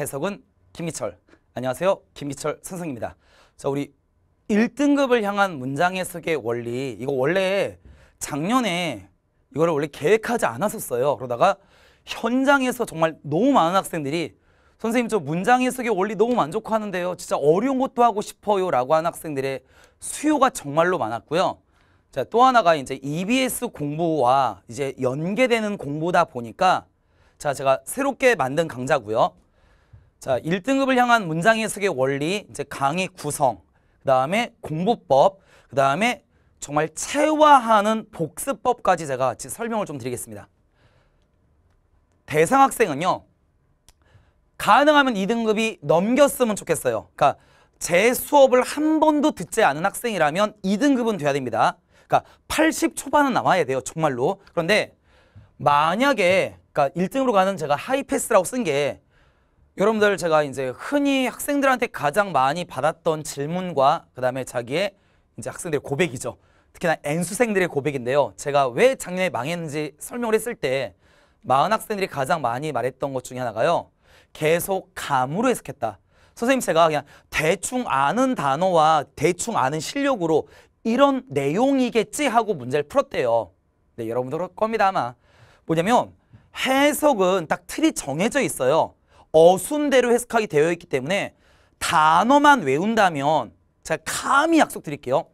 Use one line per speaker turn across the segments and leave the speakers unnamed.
해석은 김기철. 안녕하세요. 김기철 선생입니다. 자, 우리 1등급을 향한 문장 해석의 원리. 이거 원래 작년에 이거를 원래 계획하지 않았었어요. 그러다가 현장에서 정말 너무 많은 학생들이 선생님 저 문장 해석의 원리 너무 만족하는데요. 진짜 어려운 것도 하고 싶어요. 라고 하는 학생들의 수요가 정말로 많았고요. 자, 또 하나가 이제 EBS 공부와 이제 연계되는 공부다 보니까 자, 제가 새롭게 만든 강좌고요. 자, 1등급을 향한 문장 해석의 원리, 이제 강의 구성, 그다음에 공부법, 그다음에 정말 체화하는 복습법까지 제가 설명을 좀 드리겠습니다. 대상 학생은요. 가능하면 2등급이 넘겼으면 좋겠어요. 그러니까 제 수업을 한 번도 듣지 않은 학생이라면 2등급은 돼야 됩니다. 그러니까 80 초반은 나와야 돼요. 정말로. 그런데 만약에 그러니까 1등으로 가는 제가 하이패스라고 쓴게 여러분들 제가 이제 흔히 학생들한테 가장 많이 받았던 질문과 그 다음에 자기의 이제 학생들의 고백이죠. 특히나 N수생들의 고백인데요. 제가 왜 작년에 망했는지 설명을 했을 때 마흔 학생들이 가장 많이 말했던 것 중에 하나가요. 계속 감으로 해석했다. 선생님 제가 그냥 대충 아는 단어와 대충 아는 실력으로 이런 내용이겠지 하고 문제를 풀었대요. 네, 여러분들그 겁니다 아마. 뭐냐면 해석은 딱 틀이 정해져 있어요. 어순대로 해석하게 되어 있기 때문에 단어만 외운다면 제가 감히 약속드릴게요.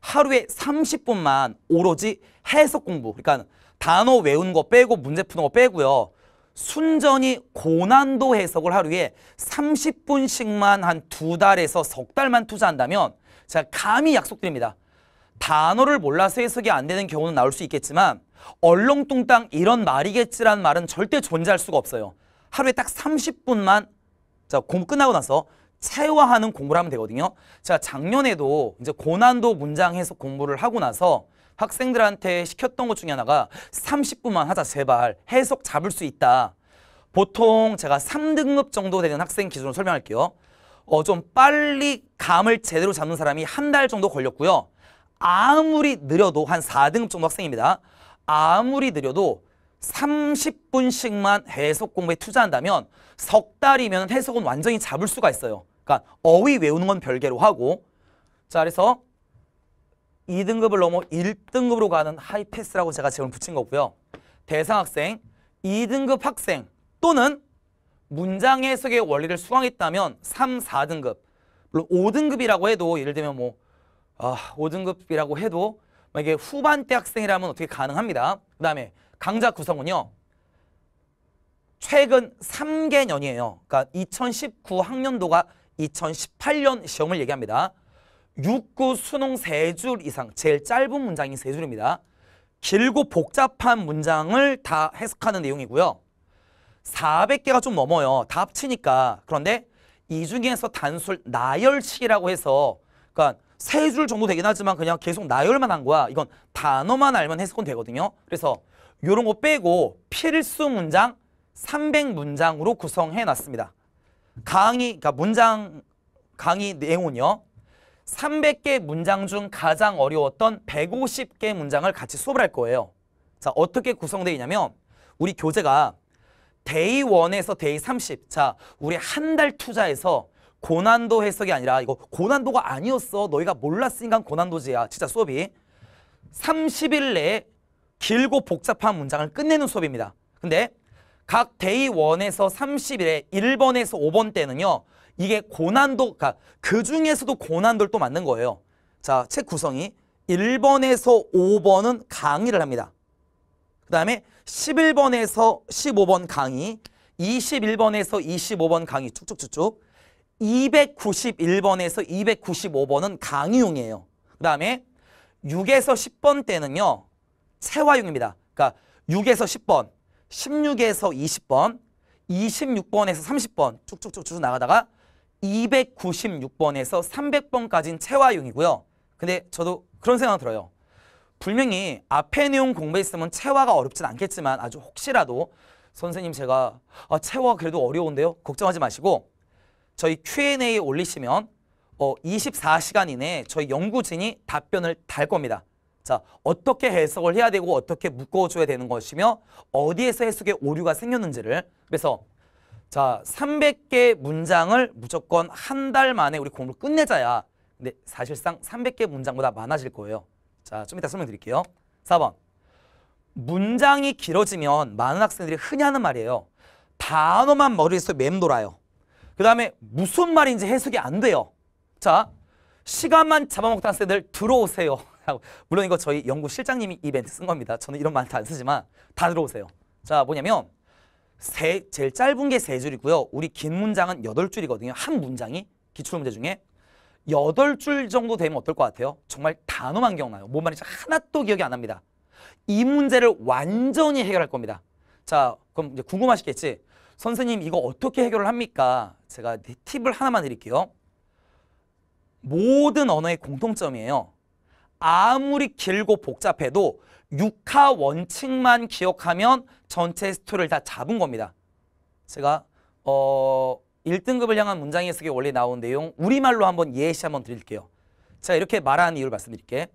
하루에 30분만 오로지 해석 공부 그러니까 단어 외운 거 빼고 문제 푸는 거 빼고요. 순전히 고난도 해석을 하루에 30분씩만 한 두 달에서 석 달만 투자한다면 제가 감히 약속드립니다. 단어를 몰라서 해석이 안 되는 경우는 나올 수 있겠지만 얼렁뚱땅 이런 말이겠지라는 말은 절대 존재할 수가 없어요. 하루에 딱 30분만 자 공부 끝나고 나서 체화하는 공부를 하면 되거든요. 자 작년에도 이제 고난도 문장 해석 공부를 하고 나서 학생들한테 시켰던 것 중에 하나가 30분만 하자 제발 해석 잡을 수 있다. 보통 제가 3등급 정도 되는 학생 기준으로 설명할게요. 어, 좀 빨리 감을 제대로 잡는 사람이 한 달 정도 걸렸고요. 아무리 느려도 한 4등급 정도 학생입니다. 아무리 느려도 30분씩만 해석 공부에 투자한다면 석 달이면 해석은 완전히 잡을 수가 있어요. 그러니까 어휘 외우는 건 별개로 하고 자 그래서 2등급을 넘어 1등급으로 가는 하이패스라고 제가 지금 붙인 거고요. 대상 학생, 2등급 학생 또는 문장 해석의 원리를 수강했다면 3, 4등급 물론 5등급이라고 해도 예를 들면 뭐 아, 5등급이라고 해도 만약에 후반대 학생이라면 어떻게 가능합니다. 그 다음에 강좌 구성은요. 최근 3개년이에요. 그러니까 2019학년도가 2018년 시험을 얘기합니다. 6구 수능 3줄 이상, 제일 짧은 문장이 3줄입니다. 길고 복잡한 문장을 다 해석하는 내용이고요. 400개가 좀 넘어요. 다 합치니까. 그런데 이 중에서 단술 나열식이라고 해서 그러니까 세 줄 정도 되긴 하지만 그냥 계속 나열만 한 거야. 이건 단어만 알면 해석은 되거든요. 그래서 요런 거 빼고 필수 문장 300문장으로 구성해 놨습니다. 강의, 그러니까 문장, 강의 내용은요. 300개 문장 중 가장 어려웠던 150개 문장을 같이 수업을 할 거예요. 자, 어떻게 구성되어 있냐면 우리 교재가 데이 1에서 데이 30. 자, 우리 한 달 투자해서 고난도 해석이 아니라 이거 고난도가 아니었어. 너희가 몰랐으니까 고난도지야. 진짜 수업이. 30일 내에 길고 복잡한 문장을 끝내는 수업입니다. 근데 각 대의 원에서 30일에 1번에서 5번 때는요. 이게 고난도, 그러니까 그 중에서도 고난도를 또 만든 거예요. 자, 책 구성이 1번에서 5번은 강의를 합니다. 그 다음에 11번에서 15번 강의, 21번에서 25번 강의 쭉쭉쭉쭉 291번에서 295번은 강의용이에요. 그 다음에 6에서 10번 때는요. 세화육입니다. 그러니까 6에서 10번, 16에서 20번, 26번에서 30번 쭉쭉쭉쭉 나가다가 296번에서 300번까지는 체화용이고요. 근데 저도 그런 생각 들어요. 분명히 앞에 내용 공부했으면 체화가 어렵진 않겠지만 아주 혹시라도 선생님 제가 아, 체화 그래도 어려운데요? 걱정하지 마시고 저희 Q&A에 올리시면 어, 24시간 이내에 저희 연구진이 답변을 달 겁니다. 자, 어떻게 해석을 해야 되고 어떻게 묶어줘야 되는 것이며 어디에서 해석에 오류가 생겼는지를 그래서 자, 300개 문장을 무조건 한 달 만에 우리 공부를 끝내자야. 근데 사실상 300개 문장보다 많아질 거예요. 자, 좀 이따 설명드릴게요. 4번. 문장이 길어지면 많은 학생들이 흔히 하는 말이에요. 단어만 머릿속에 맴돌아요. 그 다음에 무슨 말인지 해석이 안 돼요. 자, 시간만 잡아먹던 학생들 들어오세요. 물론 이거 저희 연구 실장님이 이벤트쓴 겁니다. 저는 이런 말다안 쓰지만 다 들어오세요. 자 뭐냐면 세, 제일 짧은 게 세 줄이고요. 우리 긴 문장은 여덟 줄이거든요. 한 문장이 기출문제 중에 여덟 줄 정도 되면 어떨 것 같아요? 정말 단어만 기억나요. 뭔 말인지 하나도 기억이 안 납니다. 이 문제를 완전히 해결할 겁니다. 자 그럼 이제 궁금하시겠지? 선생님 이거 어떻게 해결을 합니까? 제가 팁을 하나만 드릴게요. 모든 언어의 공통점이에요. 아무리 길고 복잡해도 육하 원칙만 기억하면 전체 스토리를 다 잡은 겁니다. 제가 어 1등급을 향한 문장 해석에 원래 나온 내용 우리말로 한번 예시 한번 드릴게요. 제가 이렇게 말하는 이유를 말씀드릴게. 요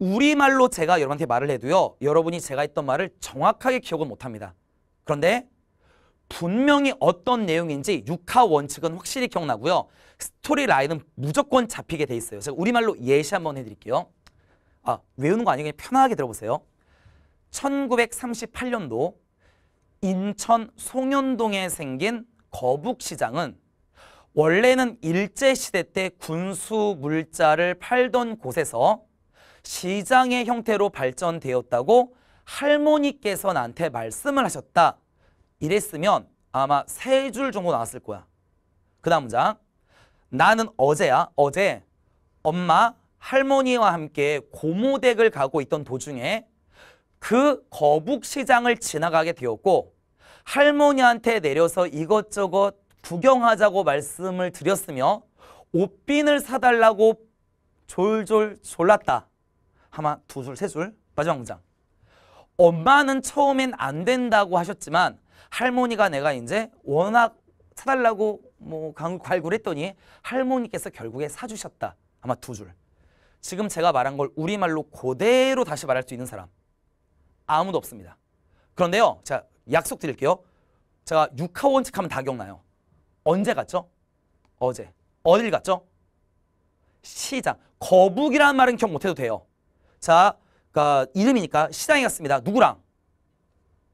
우리말로 제가 여러분한테 말을 해도요. 여러분이 제가 했던 말을 정확하게 기억을 못합니다. 그런데 분명히 어떤 내용인지 육하 원칙은 확실히 기억나고요. 스토리 라인은 무조건 잡히게 돼 있어요. 제가 우리말로 예시 한번 해드릴게요. 아, 외우는 거 아니에요. 그냥 편하게 들어보세요. 1938년도 인천 송현동에 생긴 거북시장은 원래는 일제시대 때 군수 물자를 팔던 곳에서 시장의 형태로 발전되었다고 할머니께서 나한테 말씀을 하셨다. 이랬으면 아마 세 줄 정도 나왔을 거야. 그 다음 문장. 나는 어제야, 어제 엄마, 할머니와 함께 고모댁을 가고 있던 도중에 그 거북시장을 지나가게 되었고 할머니한테 내려서 이것저것 구경하자고 말씀을 드렸으며 옷핀을 사달라고 졸졸 졸랐다. 아마 두 줄, 세 줄. 마지막 문장. 엄마는 처음엔 안 된다고 하셨지만 할머니가 내가 이제 워낙 사달라고 뭐 광, 괄굴했더니 할머니께서 결국에 사주셨다. 아마 두 줄. 지금 제가 말한 걸 우리말로 그대로 다시 말할 수 있는 사람 아무도 없습니다. 그런데요. 자, 약속 드릴게요. 제가 육하 원칙 하면 다 기억나요. 언제 갔죠? 어제. 어딜 갔죠? 시장. 거북이라는 말은 기억 못해도 돼요. 자, 그러니까 이름이니까 시장에 갔습니다. 누구랑?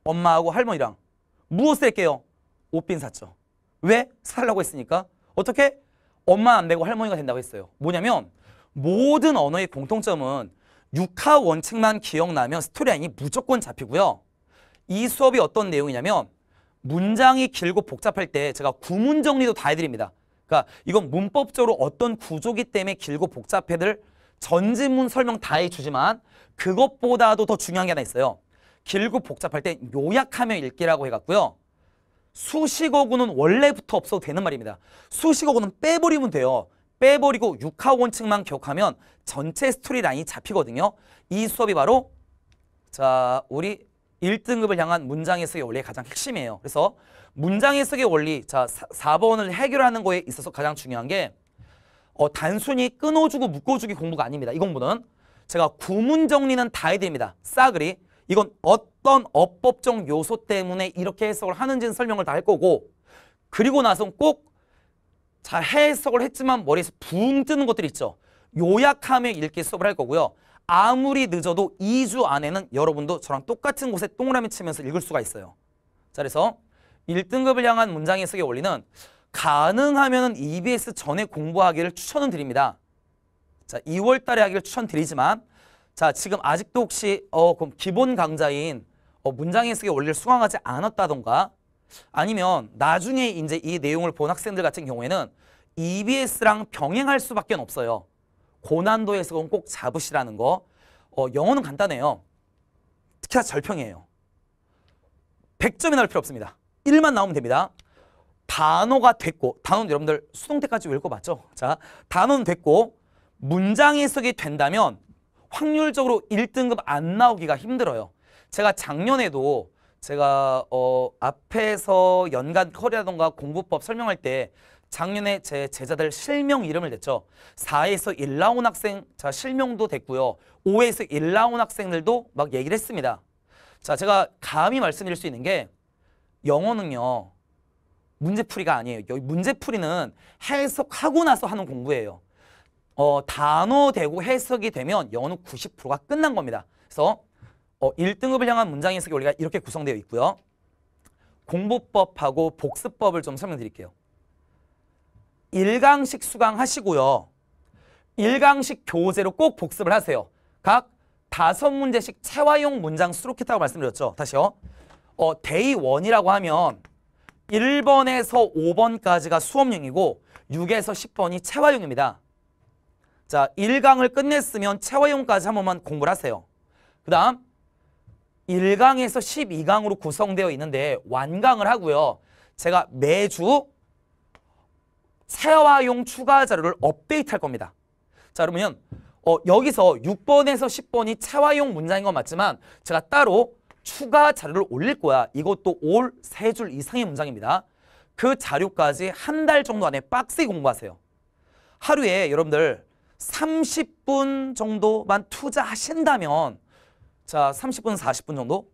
엄마하고 할머니랑. 무엇을 했게요? 옷빈 샀죠. 왜? 살라고 했으니까. 어떻게? 엄마 안 되고 할머니가 된다고 했어요. 뭐냐면 모든 언어의 공통점은 육하 원칙만 기억나면 스토리라인이 무조건 잡히고요. 이 수업이 어떤 내용이냐면 문장이 길고 복잡할 때 제가 구문 정리도 다 해드립니다. 그러니까 이건 문법적으로 어떤 구조기 때문에 길고 복잡해들 전지문 설명 다 해주지만 그것보다도 더 중요한 게 하나 있어요. 길고 복잡할 때 요약하며 읽기라고 해갖고요. 수식어구는 원래부터 없어도 되는 말입니다. 수식어구는 빼버리면 돼요. 빼버리고 6하 원칙만 기억하면 전체 스토리 라인이 잡히거든요. 이 수업이 바로 자 우리 1등급을 향한 문장 해석의 원리의 가장 핵심이에요. 그래서 문장 해석의 원리 자 4번을 해결하는 거에 있어서 가장 중요한 게 어, 단순히 끊어주고 묶어주기 공부가 아닙니다. 이 공부는 제가 구문 정리는 다 해드립니다. 싸그리 이건 어떤 어법적 요소 때문에 이렇게 해석을 하는지는 설명을 다 할 거고 그리고 나서 꼭잘 해석을 했지만 머리에서 붕 뜨는 것들이 있죠. 요약하며 읽기 수업을 할 거고요. 아무리 늦어도 2주 안에는 여러분도 저랑 똑같은 곳에 동그라미 치면서 읽을 수가 있어요. 자, 그래서 1등급을 향한 문장 해석의 원리는 가능하면 EBS 전에 공부하기를 추천을 드립니다. 자, 2월 달에 하기를 추천드리지만 자, 지금 아직도 혹시 어, 그럼 기본 강좌인 어, 문장 해석의 원리를 수강하지 않았다던가 아니면 나중에 이제 이 내용을 본 학생들 같은 경우에는 EBS랑 병행할 수밖에 없어요. 고난도 해석은 꼭 잡으시라는 거. 어, 영어는 간단해요. 특히나 절평이에요. 100점이 나올 필요 없습니다. 1만 나오면 됩니다. 단어가 됐고 단어는 여러분들 수능 때까지 외울 거 맞죠? 자, 단어는 됐고 문장 해석이 된다면 확률적으로 1등급 안 나오기가 힘들어요. 제가 작년에도 제가 어, 앞에서 연간 커리어라던가 공부법 설명할 때 작년에 제 제자들 실명 이름을 냈죠. 4에서 1라운 학생 자 실명도 됐고요. 5에서 1라운 학생들도 막 얘기를 했습니다. 자 제가 감히 말씀드릴 수 있는 게 영어는요. 문제풀이가 아니에요. 여기 문제풀이는 해석하고 나서 하는 공부예요. 어, 단어 되고 해석이 되면 영어는 90%가 끝난 겁니다. 그래서 어, 1등급을 향한 문장 해석이우리가 이렇게 구성되어 있고요. 공부법하고 복습법을 좀 설명드릴게요. 1강식 수강하시고요. 1강식 교재로 꼭 복습을 하세요. 각5 문제씩 체화용 문장 수록했다고 말씀드렸죠. 다시요. 어, 데이 1이라고 하면 1번에서 5번까지가 수업용이고 6에서 10번이 체화용입니다. 자, 1강을 끝냈으면 체화용까지 한 번만 공부를 하세요. 그 다음 1강에서 12강으로 구성되어 있는데 완강을 하고요. 제가 매주 세화용 추가 자료를 업데이트 할 겁니다. 자 그러면 어, 여기서 6번에서 10번이 채화용 문장인 건 맞지만 제가 따로 추가 자료를 올릴 거야. 이것도 올3줄 이상의 문장입니다. 그 자료까지 한 달 정도 안에 빡세게 공부하세요. 하루에 여러분들 30분 정도만 투자하신다면 자 30분 40분 정도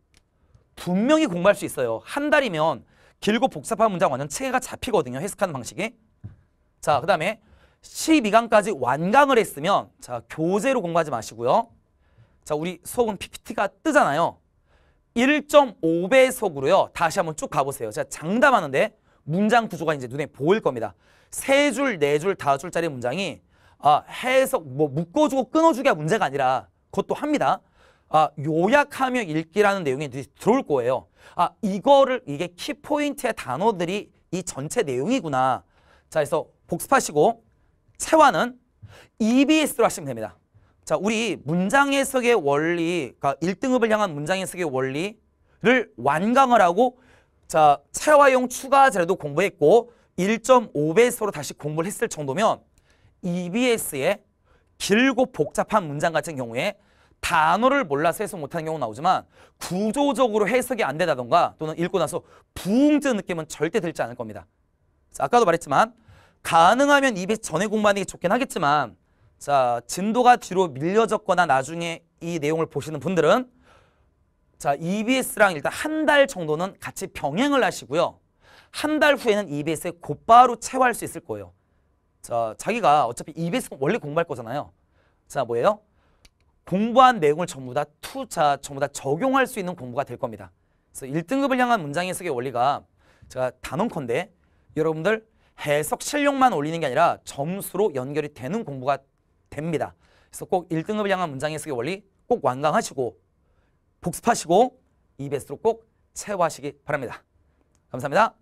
분명히 공부할 수 있어요. 한 달이면 길고 복잡한 문장 완전 체계가 잡히거든요. 해석하는 방식이. 자, 그 다음에 12강까지 완강을 했으면 자 교재로 공부하지 마시고요. 자, 우리 수업은 PPT가 뜨잖아요. 1.5배속으로요. 다시 한번 쭉 가보세요. 제가 장담하는데 문장 구조가 이제 눈에 보일 겁니다. 세 줄, 네 줄, 다섯 줄짜리 문장이 아, 해석, 뭐 묶어주고 끊어주기가 문제가 아니라 그것도 합니다. 아, 요약하며 읽기라는 내용이 들어올 거예요. 아, 이거를 이게 키포인트의 단어들이 이 전체 내용이구나. 자, 그래서 복습하시고 체화는 EBS로 하시면 됩니다. 자, 우리 문장 해석의 원리, 그러니까 1등급을 향한 문장 해석의 원리를 완강을 하고 자, 체화용 추가 자료도 공부했고 1.5배수로 다시 공부를 했을 정도면 EBS의 길고 복잡한 문장 같은 경우에 단어를 몰라서 해석 못하는 경우 나오지만 구조적으로 해석이 안 되다던가 또는 읽고 나서 부응전 느낌은 절대 들지 않을 겁니다. 자, 아까도 말했지만 가능하면 입에 전에 공부하는 게 좋긴 하겠지만 자 진도가 뒤로 밀려졌거나 나중에 이 내용을 보시는 분들은 자 EBS랑 일단 한 달 정도는 같이 병행을 하시고요. 한 달 후에는 EBS에 곧바로 체화할 수 있을 거예요. 자 자기가 어차피 EBS 원래 공부할 거잖아요. 자 뭐예요? 공부한 내용을 전부 다 투자, 전부 다 적용할 수 있는 공부가 될 겁니다. 그래서 1등급을 향한 문장 해석의 원리가 제가 단언컨대 여러분들 해석 실력만 올리는 게 아니라 점수로 연결이 되는 공부가 됩니다. 그래서 꼭 1등급을 향한 문장 해석의 원리 꼭 완강하시고 복습하시고 2배수로 꼭 채워하시기 바랍니다. 감사합니다.